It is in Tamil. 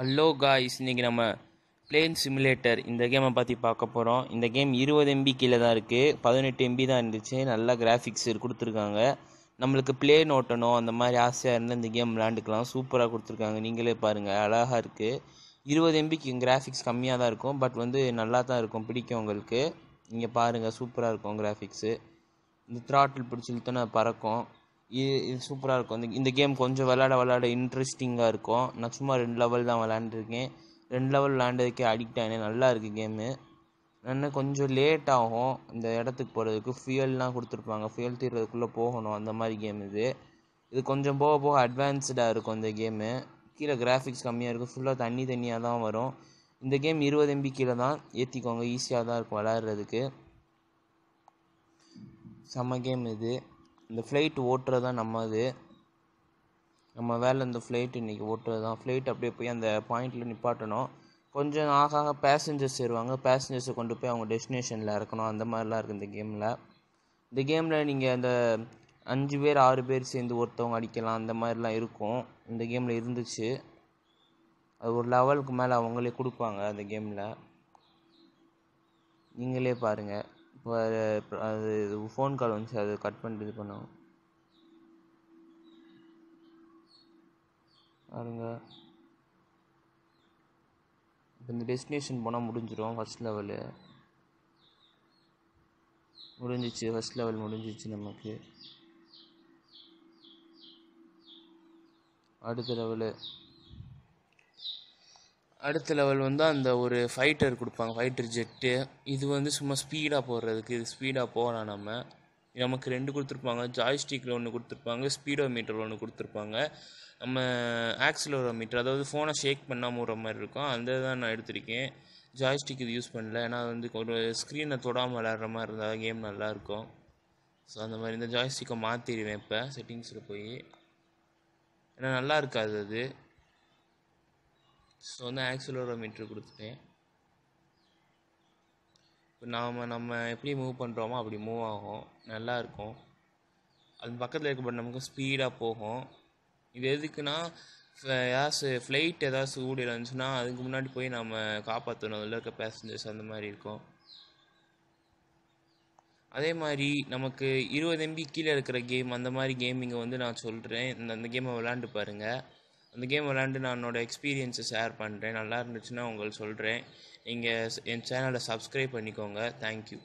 ஹலோ காய்ஸ் இன்றைக்கி நம்ம பிளேன் சிமுலேட்டர் இந்த கேமை பற்றி பார்க்க போகிறோம் இந்த கேம் இருபது எம்பி கீழே தான் இருக்குது பதினெட்டு எம்பி தான் இருந்துச்சு நல்லா கிராஃபிக்ஸ் கொடுத்துருக்காங்க நம்மளுக்கு பிளேன் ஓட்டணும் அந்த மாதிரி ஆசையாக இருந்தால் இந்த கேம் விளாண்டுக்கலாம் சூப்பராக கொடுத்துருக்காங்க நீங்களே பாருங்கள் அழகாக இருக்குது இருபது எம்பிக்கு கிராஃபிக்ஸ் கம்மியாக தான் இருக்கும் பட் வந்து நல்லா தான் இருக்கும் பிடிக்கும் உங்களுக்கு இங்கே பாருங்கள் சூப்பராக இருக்கும் கிராஃபிக்ஸு இந்த த்ராட்டில் பிடிச்சி இழுத்தோன்னா பறக்கும் இது இது சூப்பராக இருக்கும் இந்த இந்த கேம் கொஞ்சம் விளாட விளாட இன்ட்ரெஸ்டிங்காக இருக்கும் நான் சும்மா ரெண்டு லெவல் தான் விளாண்டுருக்கேன் ரெண்டு லெவல் விளாண்டதுக்கே அடிக்ட் ஆகினேன் நல்லா இருக்குது கேமு இன்னும் கொஞ்சம் லேட் ஆகும் இந்த இடத்துக்கு போகிறதுக்கு ஃபியூயல்லாம் கொடுத்துருப்பாங்க ஃபியூயல் தீர்றதுக்குள்ளே போகணும் அந்த மாதிரி கேம் இது இது கொஞ்சம் போக போக அட்வான்ஸ்டாக இருக்கும் இந்த கேமு கீழே கிராஃபிக்ஸ் கம்மியாக இருக்கும் ஃபுல்லாக தண்ணி தண்ணியாக தான் வரும் இந்த கேம் இருபது எம்பி கீழே தான் ஏற்றிக்கோங்க ஈஸியாக தான் இருக்கும் விளாட்றதுக்கு செம்ம கேம் இது இந்த ஃப்ளைட் ஓட்டுறது தான் நம்ம அது நம்ம வேலை இந்த ஃப்ளைட் இன்றைக்கி ஓட்டுறது தான் ஃப்ளைட் அப்படியே போய் அந்த பாயிண்டில் நிப்பாட்டணும் கொஞ்சம் ஆக ஆக பேசஞ்சர்ஸ் ஏறுவாங்க பேசஞ்சர்ஸை கொண்டு போய் அவங்க டெஸ்டினேஷனில் இறக்கணும் அந்த மாதிரிலாம் இருக்குது இந்த கேமில் இந்த கேமில் நீங்கள் அந்த அஞ்சு பேர் ஆறு பேர் சேர்ந்து ஒருத்தவங்க அடிக்கலாம் அந்த மாதிரிலாம் இருக்கும் இந்த கேமில் இருந்துச்சு அது ஒரு லெவலுக்கு மேலே அவங்களே கொடுப்பாங்க அந்த கேமில் நீங்களே பாருங்கள் வேறு அது ஃபோன் கால் வந்துச்சு அது கட் பண்ணிட்டு இது பண்ணோம் பாருங்க இப்போ இந்த டெஸ்டினேஷன் போனால் முடிஞ்சிடும் ஃபஸ்ட் லெவலு முடிஞ்சிச்சு ஃபஸ்ட் லெவல் முடிஞ்சிச்சு நமக்கு அடுத்த லெவலு அடுத்த லெவல் வந்து அந்த ஒரு ஃபைட்டர் கொடுப்பாங்க ஃபைட்டர் ஜெட்டு இது வந்து சும்மா ஸ்பீடாக போடுறதுக்கு இது ஸ்பீடாக போகலாம் நம்ம நமக்கு ரெண்டு கொடுத்துருப்பாங்க ஜாய்ஸ்டிக்கில் ஒன்று கொடுத்துருப்பாங்க ஸ்பீடோ மீட்டர் ஒன்று கொடுத்துருப்பாங்க நம்ம ஆக்சிலோரோ மீட்டர் அதாவது ஃபோனை ஷேக் பண்ணாமல் மூடுற மாதிரி இருக்கும் அந்த தான் நான் எடுத்திருக்கேன் ஜாய்ஸ்டிக் இது யூஸ் பண்ணல ஏன்னா வந்து ஒரு ஸ்க்ரீனை தொடாமல் விளாட்ற மாதிரி இருந்தால் கேம் நல்லாயிருக்கும் ஸோ அந்த மாதிரி இந்த ஜாய்ஸ்டிக்கை மாற்றிடுவேன் இப்போ செட்டிங்ஸில் போய் ஏன்னா நல்லா இருக்காது அது ஸோ வந்து மீட்ரு கொடுத்துட்டேன் இப்போ நாம் நம்ம எப்படி மூவ் பண்ணுறோமோ அப்படி மூவ் ஆகும் நல்லாயிருக்கும் அது பக்கத்தில் இருக்க பட் நமக்கு ஸ்பீடாக போகும் இது எதுக்குன்னா ஏதாவது ஃப்ளைட் ஏதாவது ஊடி இருந்துச்சுன்னா அதுக்கு முன்னாடி போய் நம்ம காப்பாற்றணும் அதில் இருக்க பேசஞ்சர்ஸ் அந்த மாதிரி இருக்கும் அதே மாதிரி நமக்கு இருபது எம்பி கீழே இருக்கிற கேம் அந்த மாதிரி கேமிங்கை வந்து நான் சொல்கிறேன் இந்த அந்த கேமை விளாண்டு பாருங்கள் அந்த கேம் விளாண்டு நான் என்னோட எக்ஸ்பீரியன்ஸை ஷேர் பண்ணுறேன் நல்லா இருந்துச்சுன்னா உங்களுக்கு சொல்கிறேன் நீங்கள் என் சேனலை சப்ஸ்கிரைப் பண்ணிக்கோங்க தேங்க்யூ